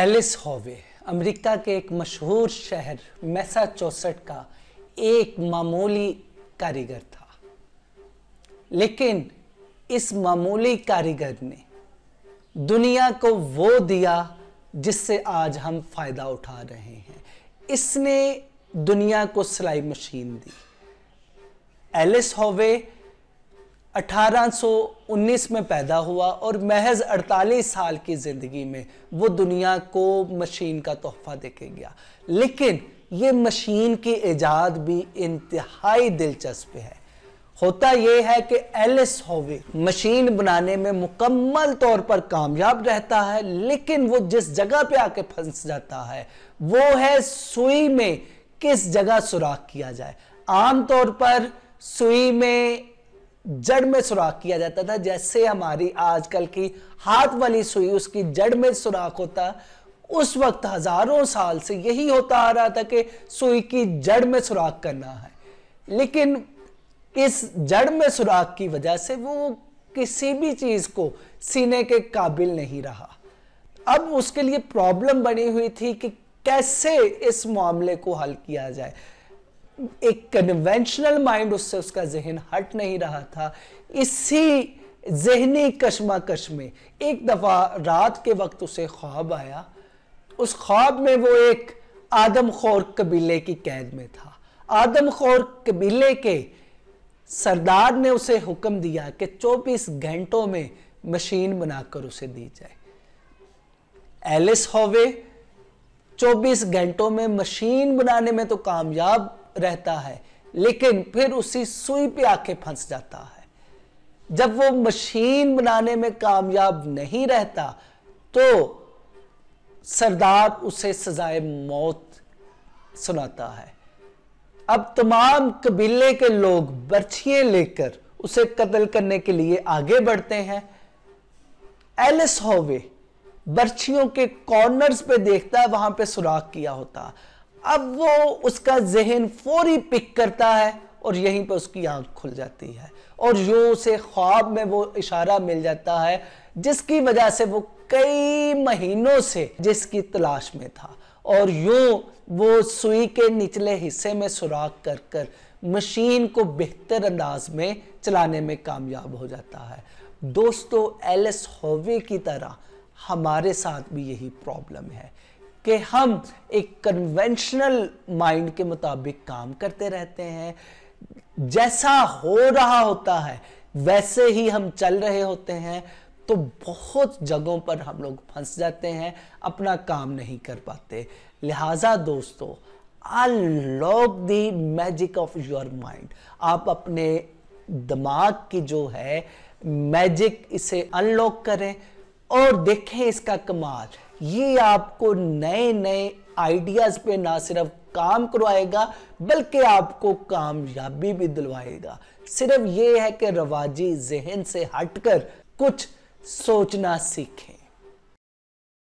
Alice होवे America के एक मशहूर शहर चौसठ का एक मामूली कारीगर था लेकिन इस मामूली कारीगर ने दुनिया को वो दिया जिससे आज हम फायदा उठा रहे हैं इसने दुनिया को सिलाई मशीन दी एलिस होवे 1819 में पैदा हुआ और महज 48 साल की ज़िंदगी में वो दुनिया को मशीन का तोहफा देके गया लेकिन ये मशीन की ईजाद भी इंतहाई दिलचस्प है होता यह है कि एलिस होवे मशीन बनाने में मुकम्मल तौर पर कामयाब रहता है लेकिन वो जिस जगह पे आके फंस जाता है वो है सुई में किस जगह सुराख किया जाए आमतौर पर सुई में जड़ में सुराख किया जाता था जैसे हमारी आजकल की हाथ वाली सुई उसकी जड़ में सुराख होता उस वक्त हजारों साल से यही होता आ रहा था कि सुई की जड़ में सुराख करना है लेकिन इस जड़ में सुराख की वजह से वो किसी भी चीज़ को सीने के काबिल नहीं रहा अब उसके लिए प्रॉब्लम बनी हुई थी कि कैसे इस मामले को हल किया जाए एक कन्वेंशनल माइंड उससे उसका जहन हट नहीं रहा था इसी जहनी कशमाकश में एक दफ़ा रात के वक्त उसे ख्वाब आया उस ख्वाब में वो एक आदम खोर कबीले की कैद में था आदम खोर कबीले के सरदार ने उसे हुक्म दिया कि 24 घंटों में मशीन बनाकर उसे दी जाए एलिस होवे 24 घंटों में मशीन बनाने में तो कामयाब रहता है लेकिन फिर उसी सुई पे आके फंस जाता है जब वो मशीन बनाने में कामयाब नहीं रहता तो सरदार उसे सजाए मौत सुनाता है अब तमाम कबीले के लोग बर्छिए लेकर उसे कत्ल करने के लिए आगे बढ़ते हैं एलिस होवे बर्छियों के कॉर्नर्स पे देखता है वहां पे सुराख किया होता अब वो उसका जहन फौरी पिक करता है और यहीं पर उसकी आंख खुल जाती है और जो उसे ख्वाब में वो इशारा मिल जाता है जिसकी वजह से वो कई महीनों से जिसकी तलाश में था और यूं वो सुई के निचले हिस्से में सुराख कर कर मशीन को बेहतर अंदाज में चलाने में कामयाब हो जाता है दोस्तों एलिस होवे की तरह हमारे साथ भी यही प्रॉब्लम है कि हम एक कन्वेंशनल माइंड के मुताबिक काम करते रहते हैं जैसा हो रहा होता है वैसे ही हम चल रहे होते हैं तो बहुत जगहों पर हम लोग फंस जाते हैं अपना काम नहीं कर पाते लिहाजा दोस्तों unlock the magic of your mind आप अपने दिमाग की जो है मैजिक इसे अनलॉक करें और देखें इसका कमाल ये आपको नए नए आइडियाज पे ना सिर्फ काम करवाएगा बल्कि आपको कामयाबी भी दिलवाएगा सिर्फ ये है कि रवाजी जहन से हटकर कुछ सोचना सीखें